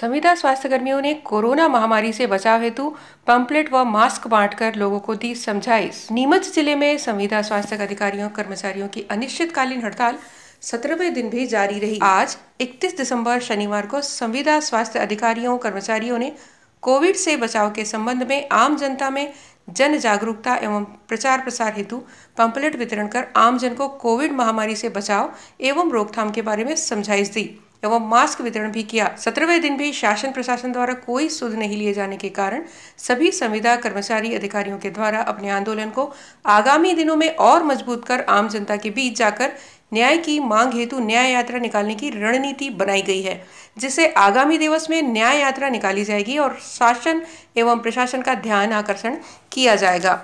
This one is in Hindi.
संविदा स्वास्थ्यकर्मियों ने कोरोना महामारी से बचाव हेतु पंपलेट व मास्क बांटकर लोगों को दी समझाइश नीमच जिले में संविदा स्वास्थ्य अधिकारियों कर्मचारियों की अनिश्चितकालीन हड़ताल सत्रहवें दिन भी जारी रही आज 31 दिसंबर शनिवार को संविदा स्वास्थ्य अधिकारियों कर्मचारियों ने कोविड से बचाव के संबंध में आम जनता में जन जागरूकता एवं प्रचार प्रसार हेतु पंपलेट वितरण कर आमजन को कोविड महामारी से बचाव एवं रोकथाम के बारे में समझाइश दी एवं मास्क वितरण भी किया सत्रहवें दिन भी शासन प्रशासन द्वारा कोई सुध नहीं लिए जाने के कारण सभी संविदा कर्मचारी अधिकारियों के द्वारा अपने आंदोलन को आगामी दिनों में और मजबूत कर आम जनता के बीच जाकर न्याय की मांग हेतु न्याय यात्रा निकालने की रणनीति बनाई गई है जिससे आगामी दिवस में न्याय यात्रा निकाली जाएगी और शासन एवं प्रशासन का ध्यान आकर्षण किया जाएगा